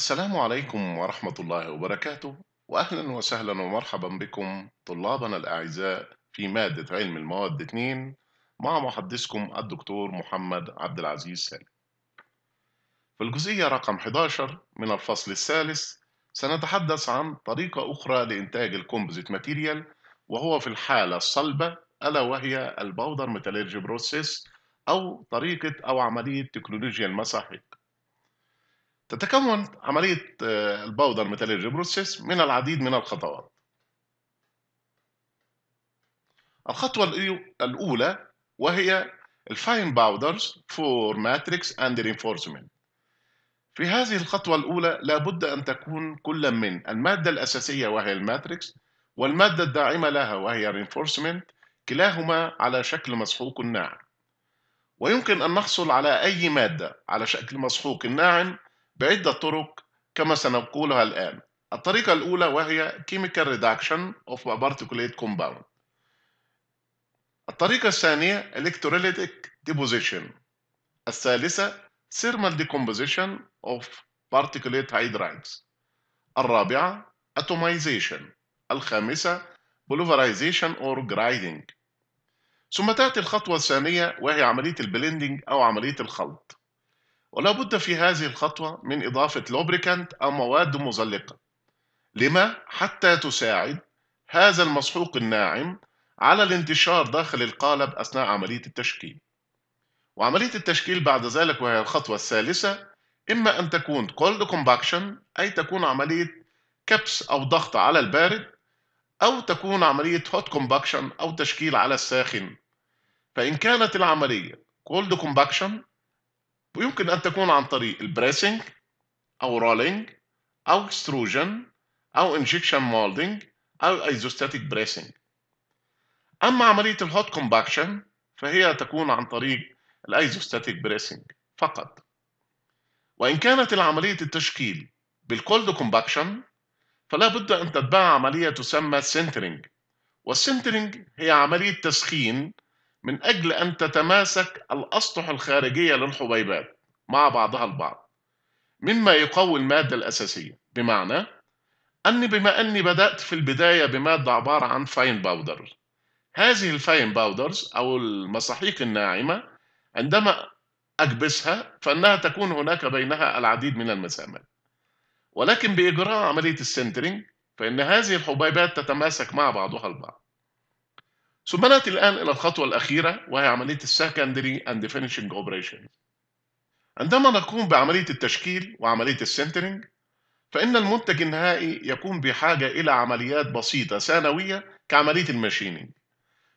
السلام عليكم ورحمة الله وبركاته وأهلا وسهلا ومرحبا بكم طلابنا الأعزاء في مادة علم المواد 2 مع محدثكم الدكتور محمد عبد العزيز سالم في الجزئية رقم 11 من الفصل الثالث سنتحدث عن طريقة أخرى لإنتاج الكومبوزيت ماتيريال وهو في الحالة الصلبة ألا وهي البودر ميتاليرجي بروسيس أو طريقة أو عملية تكنولوجيا المساحيق تتكون عملية آه، الباودر ميتاليرجي بروسيس من العديد من الخطوات الخطوة الأولى وهي الفاين باودرز فور ماتريكس اند رينفورسمنت في هذه الخطوة الأولى لابد أن تكون كل من المادة الأساسية وهي الماتريكس والمادة الداعمة لها وهي الرينفورسمنت كلاهما على شكل مسحوق ناعم ويمكن أن نحصل على أي مادة على شكل مسحوق ناعم بعدة طرق كما سنقولها الآن الطريقة الأولى وهي Chemical Reduction of a Particulate Compound الطريقة الثانية Electrolytic Deposition الثالثة Thermal Decomposition of Particulate Hydrides الرابعة Atomization الخامسة Pulverization or Grinding ثم تأتي الخطوة الثانية وهي عملية البلندنج أو عملية الخلط ولا بد في هذه الخطوة من إضافة لوبريكانت أو مواد مزلقة لما؟ حتى تساعد هذا المسحوق الناعم على الانتشار داخل القالب أثناء عملية التشكيل وعملية التشكيل بعد ذلك وهي الخطوة الثالثة إما أن تكون cold compaction أي تكون عملية كبس أو ضغط على البارد أو تكون عملية hot compaction أو تشكيل على الساخن فإن كانت العملية cold compaction ويمكن أن تكون عن طريق البريسنج أو رولينج أو اكستروجن أو انجكشن مولدنج أو ايزوستاتيك بريسنج أما عملية الهوت كومباكشن فهي تكون عن طريق الايزوستاتيك بريسنج فقط وإن كانت العمليه التشكيل بالكولد كومباكشن فلا بد أن تتبع عملية تسمى سنترينج والسنترينج هي عملية تسخين من أجل أن تتماسك الأسطح الخارجية للحبيبات مع بعضها البعض مما يقوي المادة الأساسية بمعنى أني بما أني بدأت في البداية بمادة عبارة عن فاين باودر هذه الفاين باودرز أو المساحيق الناعمة عندما أكبسها فإنها تكون هناك بينها العديد من المسامات ولكن بإجراء عملية السنترينج فإن هذه الحبيبات تتماسك مع بعضها البعض ثم ناتي الان الى الخطوه الاخيره وهي عمليه السكندري اند فينشنج اوبريشن عندما نقوم بعمليه التشكيل وعمليه السنترنج فان المنتج النهائي يكون بحاجه الى عمليات بسيطه ثانويه كعمليه الماشينينج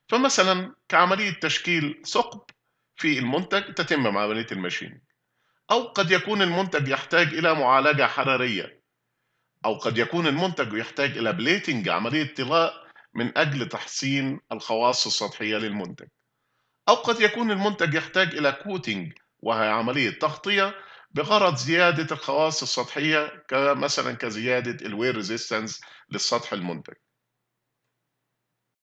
فمثلا كعمليه تشكيل ثقب في المنتج تتم عمليه الماشينينج او قد يكون المنتج يحتاج الى معالجه حراريه او قد يكون المنتج يحتاج الى بليتنج عمليه طلاء من أجل تحسين الخواص السطحية للمنتج أو قد يكون المنتج يحتاج إلى كوتينج وهي عملية تغطية بغرض زيادة الخواص السطحية مثلا كزيادة الوير ريزيستنس للسطح المنتج